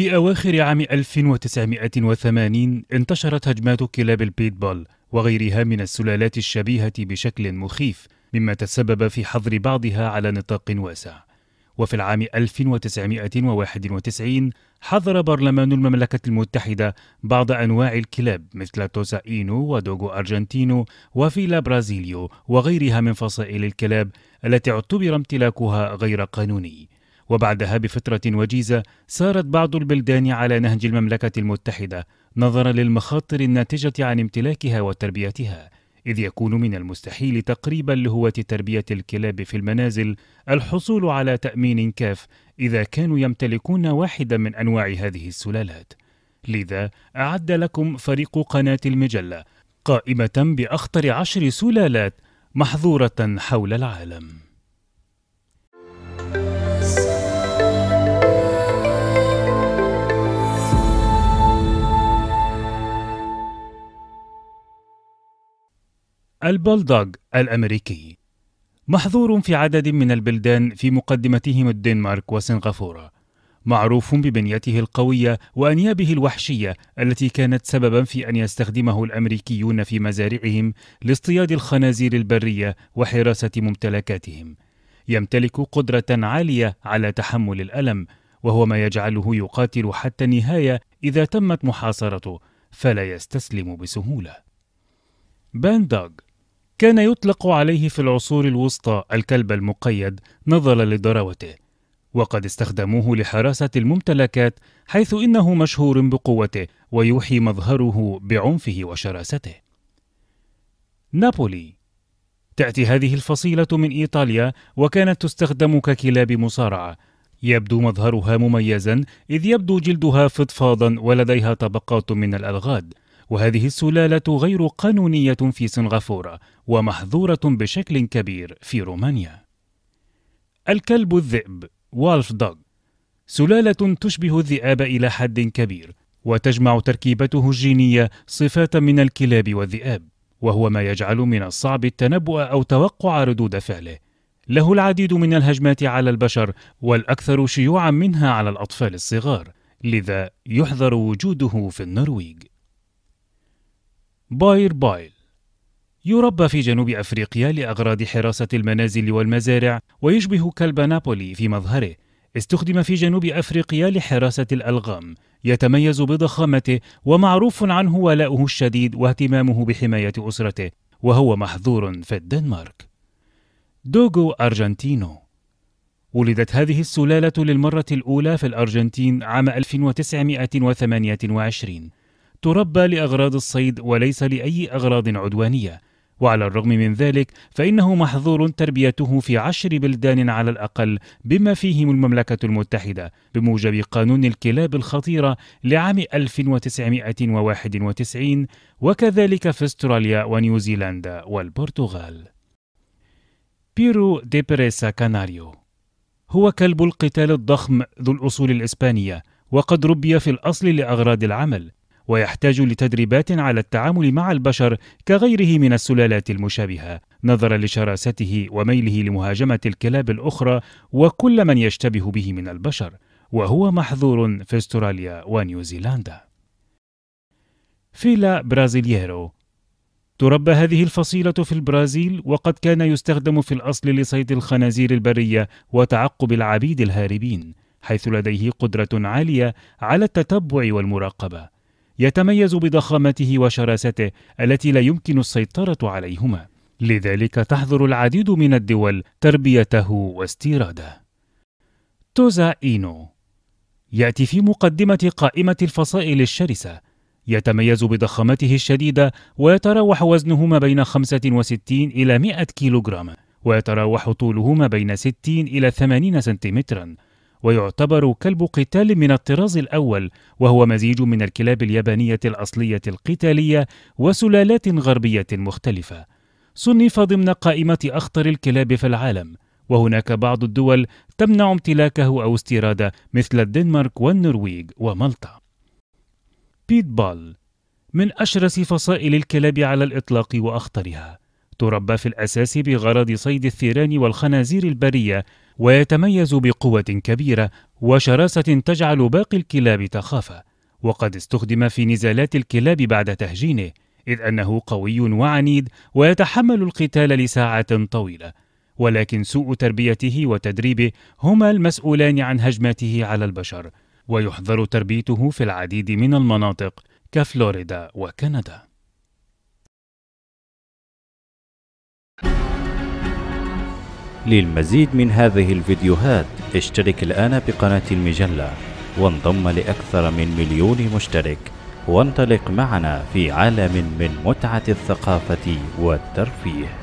في أواخر عام 1980 انتشرت هجمات كلاب البيتبول وغيرها من السلالات الشبيهة بشكل مخيف مما تسبب في حظر بعضها على نطاق واسع وفي العام 1991 حظر برلمان المملكة المتحدة بعض أنواع الكلاب مثل توسا إينو ودوغو أرجنتينو وفيلا برازيليو وغيرها من فصائل الكلاب التي اعتبر امتلاكها غير قانوني وبعدها بفترة وجيزة سارت بعض البلدان على نهج المملكة المتحدة نظرا للمخاطر الناتجة عن امتلاكها وتربيتها إذ يكون من المستحيل تقريبا لهوه تربية الكلاب في المنازل الحصول على تأمين كاف إذا كانوا يمتلكون واحدا من أنواع هذه السلالات لذا أعد لكم فريق قناة المجلة قائمة بأخطر عشر سلالات محظورة حول العالم البلدوغ الأمريكي محظور في عدد من البلدان في مقدمتهم الدنمارك وسنغافورة معروف ببنيته القوية وأنيابه الوحشية التي كانت سببا في أن يستخدمه الأمريكيون في مزارعهم لاصطياد الخنازير البرية وحراسة ممتلكاتهم يمتلك قدرة عالية على تحمل الألم وهو ما يجعله يقاتل حتى النهاية إذا تمت محاصرته فلا يستسلم بسهولة بانداغ كان يطلق عليه في العصور الوسطى الكلب المقيد نظرا لضراوته وقد استخدموه لحراسة الممتلكات حيث إنه مشهور بقوته ويوحي مظهره بعنفه وشراسته. نابولي تأتي هذه الفصيلة من إيطاليا وكانت تستخدم ككلاب مصارعة. يبدو مظهرها مميزا إذ يبدو جلدها فضفاضا ولديها طبقات من الألغاد. وهذه السلالة غير قانونية في سنغافورة ومحظورة بشكل كبير في رومانيا. الكلب الذئب والف دوغ سلالة تشبه الذئاب إلى حد كبير وتجمع تركيبته الجينية صفات من الكلاب والذئاب وهو ما يجعل من الصعب التنبؤ أو توقع ردود فعله له العديد من الهجمات على البشر والأكثر شيوعا منها على الأطفال الصغار لذا يحذر وجوده في النرويج باير بايل يربى في جنوب أفريقيا لأغراض حراسة المنازل والمزارع ويشبه كلب نابولي في مظهره استخدم في جنوب أفريقيا لحراسة الألغام يتميز بضخامته ومعروف عنه ولاؤه الشديد واهتمامه بحماية أسرته وهو محظور في الدنمارك دوغو أرجنتينو ولدت هذه السلالة للمرة الأولى في الأرجنتين عام 1928 تربى لأغراض الصيد وليس لأي أغراض عدوانية وعلى الرغم من ذلك فإنه محظور تربيته في عشر بلدان على الأقل بما فيهم المملكة المتحدة بموجب قانون الكلاب الخطيرة لعام 1991 وكذلك في استراليا ونيوزيلندا والبرتغال. بيرو دي بريسا كاناريو هو كلب القتال الضخم ذو الأصول الإسبانية وقد ربي في الأصل لأغراض العمل ويحتاج لتدريبات على التعامل مع البشر كغيره من السلالات المشابهه نظرا لشراسته وميله لمهاجمه الكلاب الاخرى وكل من يشتبه به من البشر وهو محظور في استراليا ونيوزيلندا فيلا برازيلييرو تربى هذه الفصيلة في البرازيل وقد كان يستخدم في الأصل لصيد الخنازير البرية وتعقب العبيد الهاربين حيث لديه قدرة عالية على التتبع والمراقبة يتميز بضخامته وشراسته التي لا يمكن السيطرة عليهما لذلك تحظر العديد من الدول تربيته واستيراده توزا إينو يأتي في مقدمة قائمة الفصائل الشرسة يتميز بضخامته الشديدة ويتراوح وزنه ما بين 65 إلى 100 كيلوغرام ويتراوح طوله ما بين 60 إلى 80 سنتيمتراً ويعتبر كلب قتال من الطراز الأول وهو مزيج من الكلاب اليابانية الأصلية القتالية وسلالات غربية مختلفة صنف ضمن قائمة أخطر الكلاب في العالم وهناك بعض الدول تمنع امتلاكه أو استيراده مثل الدنمارك والنرويج ومالطا بيت بال من أشرس فصائل الكلاب على الإطلاق وأخطرها تربى في الأساس بغرض صيد الثيران والخنازير البرية ويتميز بقوة كبيرة وشراسة تجعل باقي الكلاب تخافه وقد استخدم في نزالات الكلاب بعد تهجينه إذ أنه قوي وعنيد ويتحمل القتال لساعات طويلة ولكن سوء تربيته وتدريبه هما المسؤولان عن هجماته على البشر ويحظر تربيته في العديد من المناطق كفلوريدا وكندا للمزيد من هذه الفيديوهات اشترك الآن بقناة المجلة وانضم لأكثر من مليون مشترك وانطلق معنا في عالم من متعة الثقافة والترفيه